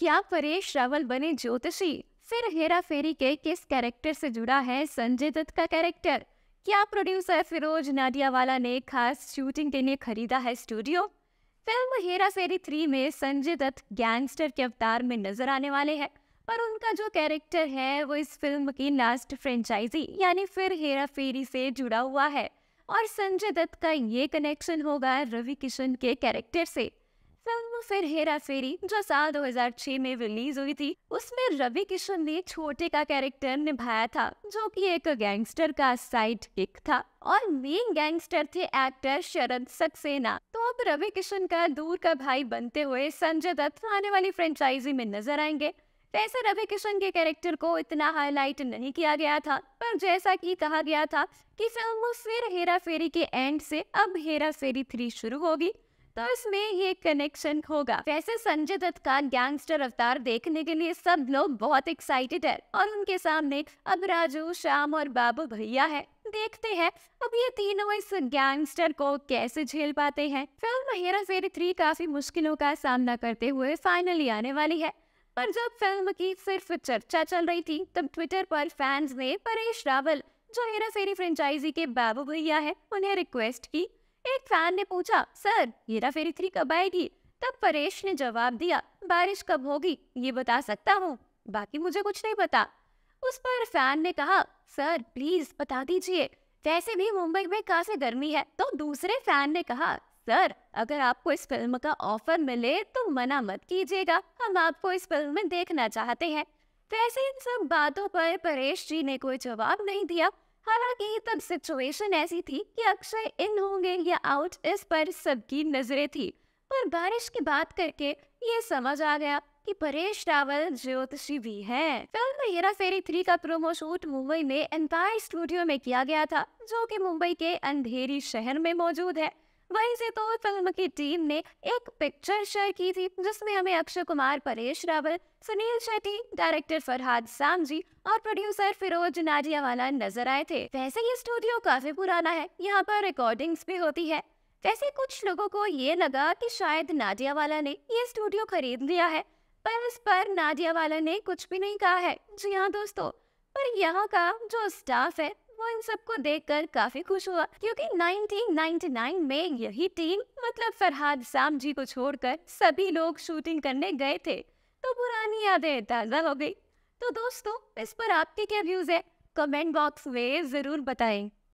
क्या परेश रावल बने ज्योतिषी फिर हेरा फेरी के किस कैरेक्टर से जुड़ा है संजय दत्त का कैरेक्टर क्या प्रोड्यूसर फिरोज नाडियावाला ने खास शूटिंग के लिए खरीदा है studio film Hera Pheri three में संजय दत्त गैंगस्टर के अवतार में नजर आने वाले हैं पर उनका जो कैरेक्टर है वो इस फिल्म की लास्ट फ्रेंचाइजी यानी फिर हेरा फेरी से जुड़ा हुआ है और संजय दत्त का ये कनेक्शन होगा रवि किशन के कैरेक्टर से फिर हेरा फेरी जो साल 2006 में रिलीज हुई थी उसमें रवि किशन ने छोटे का कैरेक्टर निभाया था जो कि एक गैंगस्टर का साइड किक था और मेन गैंगस्टर थे एक्टर शरद सक्सेना तो अब रवि किशन का दूर का भाई बनते हुए संजय दत्त आने वाली फ्रेंचाइजी में नजर आएंगे वैसे रवि किशन के कैरेक्टर को इतना हाईलाइट नहीं किया गया था पर जैसा कि कहा गया था कि फिल्म फिर हेरा फेरी के एंड से अब हेरा फेरी थ्री शुरू होगी तो इसमें ये कनेक्शन होगा वैसे संजय दत्त का गैंगस्टर अवतार देखने के लिए सब लोग बहुत एक्साइटेड है और उनके सामने अब राजू श्याम और बाबू भैया है देखते हैं अब ये तीनों इस गैंगस्टर को कैसे झेल पाते हैं फिल्म हेरा फेरी थ्री काफी मुश्किलों का सामना करते हुए फाइनली आने वाली है पर जब फिल्म की सिर्फ चर्चा चल रही थी तब ट्विटर पर फैंस ने परेश रावल जो हेरा फेरी फ्रेंचाइजी के बाबू भैया है उन्हें रिक्वेस्ट की एक फैन ने पूछा सर हेरा फेरी थ्री कब आएगी तब परेश ने जवाब दिया बारिश कब होगी ये बता सकता हूँ बाकी मुझे कुछ नहीं पता उस पर फैन ने कहा सर प्लीज बता दीजिए वैसे भी मुंबई में काफी गर्मी है तो दूसरे फैन ने कहा सर अगर आपको इस फिल्म का ऑफर मिले तो मना मत कीजिएगा हम आपको इस फिल्म में देखना चाहते हैं वैसे इन सब बातों पर परेश जी ने कोई जवाब नहीं दिया हालांकि तब सिचुएशन ऐसी थी कि अक्षय इन होंगे या आउट इस पर सबकी नजरें थी पर बारिश की बात करके ये समझ आ गया कि परेश रावल ज्योतिषी भी है फिल्म हेरा फेरी थ्री का प्रोमो शूट मुंबई में एंपायर स्टूडियो में किया गया था जो कि मुंबई के अंधेरी शहर में मौजूद है वहीं से तो फिल्म की टीम ने एक पिक्चर शेयर की थी जिसमें हमें अक्षय कुमार परेश रावल सुनील शेट्टी डायरेक्टर फरहाद सामजी और प्रोड्यूसर फिरोज नाजियावाला नजर आए थे वैसे ये स्टूडियो काफी पुराना है यहाँ पर रिकॉर्डिंग्स भी होती है वैसे कुछ लोगों को ये लगा कि शायद नाजियावाला ने ये स्टूडियो खरीद लिया है पर इस पर नाजियावाला ने कुछ भी नहीं कहा है जी हाँ दोस्तों पर यहाँ का जो स्टाफ है वो इन सबको कर काफी खुश हुआ क्योंकि 1999 में यही टीम मतलब फरहाद साम जी को छोड़कर सभी लोग शूटिंग करने गए थे तो पुरानी यादें ताज़ा हो गई तो दोस्तों इस पर आपके क्या व्यूज है कमेंट बॉक्स में जरूर बताएं